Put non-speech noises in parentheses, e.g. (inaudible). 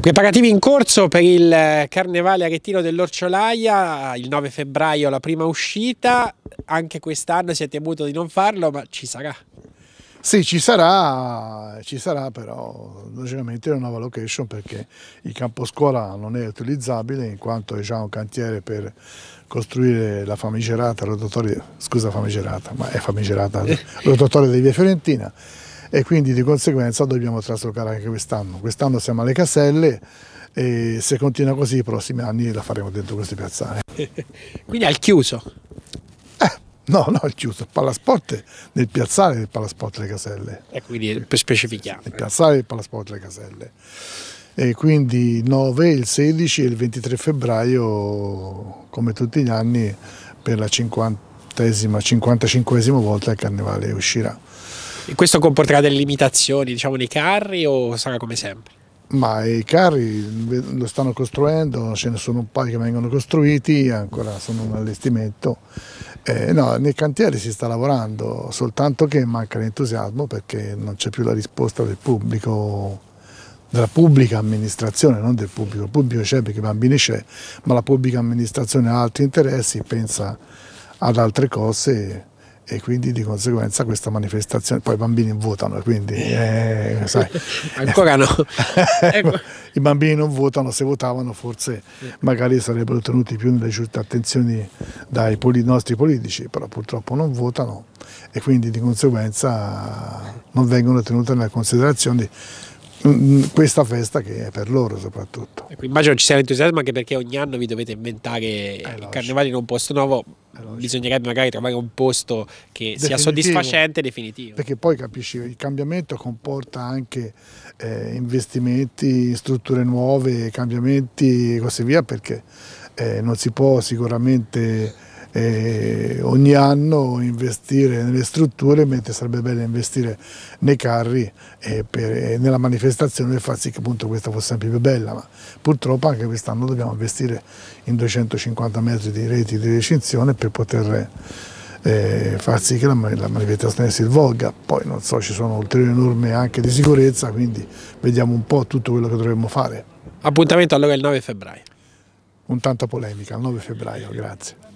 Preparativi in corso per il eh, Carnevale Aretino dell'Orciolaia, il 9 febbraio la prima uscita, anche quest'anno si è temuto di non farlo ma ci sarà. Sì, ci sarà, ci sarà però logicamente è una nuova location perché il campo scuola non è utilizzabile in quanto è già un cantiere per costruire la famigerata scusa famigerata, ma è famigerata (laughs) rotatoria di Via Fiorentina e quindi di conseguenza dobbiamo traslocare anche quest'anno. Quest'anno siamo alle caselle e se continua così i prossimi anni la faremo dentro queste piazzane. (laughs) quindi al chiuso? Eh, no, no, al chiuso, palasport nel piazzale del palasport delle caselle. E eh, quindi per specificare. Nel piazzale del palasport delle caselle. E quindi il 9, il 16 e il 23 febbraio, come tutti gli anni, per la 50 esima 55 esima volta il carnevale uscirà. Questo comporterà delle limitazioni diciamo, nei carri o sarà come sempre? Ma i carri lo stanno costruendo, ce ne sono un paio che vengono costruiti, ancora sono un allestimento. Eh, no, nei cantieri si sta lavorando, soltanto che manca l'entusiasmo perché non c'è più la risposta del pubblico della pubblica amministrazione, non del pubblico, il pubblico c'è perché i bambini c'è, ma la pubblica amministrazione ha altri interessi, pensa ad altre cose e quindi di conseguenza questa manifestazione poi i bambini votano quindi eh, eh sai, (laughs) ancora no (laughs) ecco. i bambini non votano se votavano forse magari sarebbero tenuti più nelle giuste attenzioni dai poli nostri politici però purtroppo non votano e quindi di conseguenza non vengono tenute nelle considerazioni Mm, questa festa che è per loro soprattutto. Ecco, immagino ci sia l'entusiasmo anche perché ogni anno vi dovete inventare il carnevale in un posto nuovo, bisognerebbe magari trovare un posto che definitivo. sia soddisfacente e definitivo. Perché poi capisci, il cambiamento comporta anche eh, investimenti strutture nuove, cambiamenti e così via, perché eh, non si può sicuramente eh, ogni anno investire nelle strutture, mentre sarebbe bene investire nei carri e, per, e nella manifestazione per far sì che appunto questa fosse sempre più bella. Ma purtroppo anche quest'anno dobbiamo investire in 250 metri di reti di recinzione per poter eh, far sì che la, la, manifestazione si svolga. Poi non so, ci sono ulteriori norme anche di sicurezza, quindi vediamo un po' tutto quello che dovremmo fare. Appuntamento allora il 9 febbraio. Un tanto polemica, il 9 febbraio, grazie.